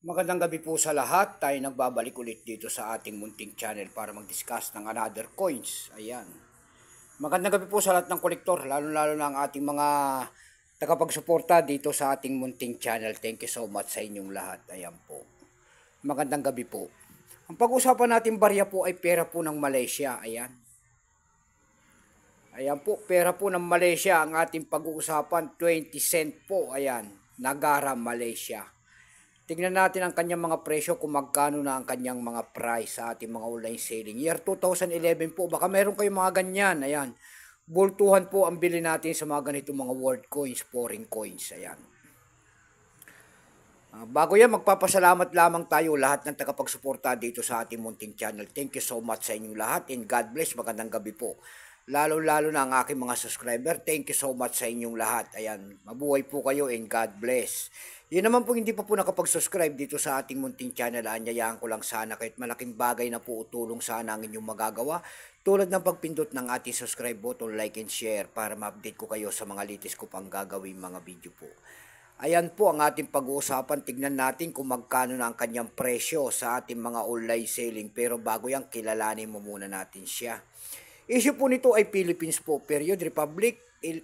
Magandang gabi po sa lahat. Tayo nagbabalik ulit dito sa ating munting channel para mag-discuss ng another coins. Ayan. Magandang gabi po sa lahat ng kolektor, lalo-lalo na ang ating mga tagapagsuporta dito sa ating munting channel. Thank you so much sa inyong lahat. Ayan po. Magandang gabi po. Ang pag-usapan natin barya po ay pera po ng Malaysia. Ayan. Ayan po, pera po ng Malaysia ang ating pag-uusapan. 20 cent po, ayan, Nagara, Malaysia. Tingnan natin ang kanyang mga presyo kung magkano na ang kanyang mga price sa ating mga online selling. Year 2011 po, baka meron kayong mga ganyan. Ayan. Bultuhan po ang bili natin sa mga ganito mga world coins, foreign coins. Ayan. Uh, bago yan, magpapasalamat lamang tayo lahat ng tagapagsuporta dito sa ating munting channel. Thank you so much sa inyong lahat and God bless. Magandang gabi po. Lalo-lalo na ang aking mga subscriber. Thank you so much sa inyong lahat. Ayan, mabuhay po kayo and God bless. Yan naman po hindi pa po nakapag-subscribe dito sa ating munting channel. Anyayaan ko lang sana kahit malaking bagay na po utulong sana ang inyong magagawa. Tulad ng pagpindot ng ating subscribe button, like and share para ma-update ko kayo sa mga latest ko pang gagawin mga video po. Ayan po ang ating pag-uusapan. Tignan natin kung magkano na ang kanyang presyo sa ating mga online selling. Pero bago yan, kilalanin mo muna natin siya. Issue po nito ay Philippines po, Period Republic, Il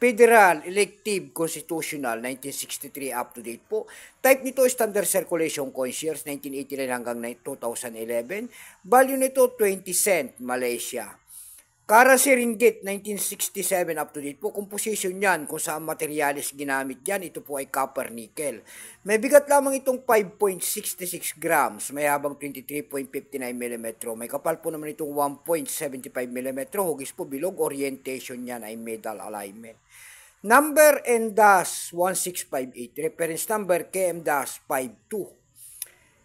Federal Elective Constitutional 1963 up to date po. Type nito standard circulation coin shares 1989 hanggang 2011. Value nito 20 cent Malaysia. Kara Siringit, 1967 up to date po. Composition yan kung saan materialis ginamit yan. Ito po ay copper nickel. May bigat lamang itong 5.66 grams. May habang 23.59 mm. May kapal po naman itong 1.75 mm. Hugis po bilog. Orientation niyan ay medal alignment. Number and dash 1658. Reference number KM-52.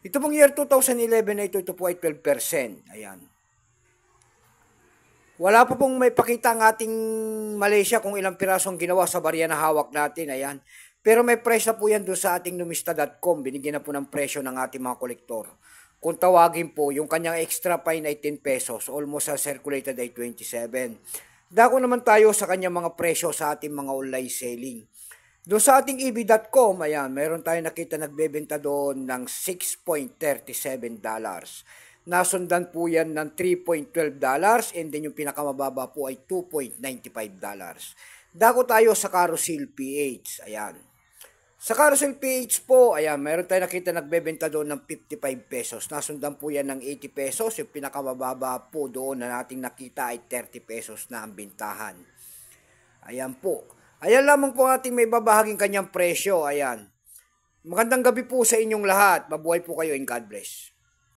Ito pong year 2011 na ito, ito po ay 12%. Ayan. Wala pa pong may pakita ang ating Malaysia kung ilang pirasong ginawa sa barya na hawak natin. Ayan. Pero may presyo po yan doon sa ating numista.com. Binigyan na po ng presyo ng ating mga kolektor. Kung tawagin po, yung kanyang extra fine ay 10 pesos. Almost sa circulated ay 27. Dako naman tayo sa kanyang mga presyo sa ating mga online selling. Doon sa ating eb.com, ayan, meron tayong nakita nagbebenta doon ng 6.37 dollars. Nasundan po yan ng 3.12 dollars and then yung pinakamababa po ay 2.95 dollars. Dako tayo sa Carousel PH. Ayan. Sa Carousel PH po, ayan, meron tayong nakita nagbebenta doon ng 55 pesos. Nasundan po yan ng 80 pesos. Yung pinakamababa po doon na nating nakita ay 30 pesos na ang bintahan. Ayan po. Ayan lamang po ating may babahaging kanyang presyo. Ayan. Magandang gabi po sa inyong lahat. Mabuhay po kayo and God bless.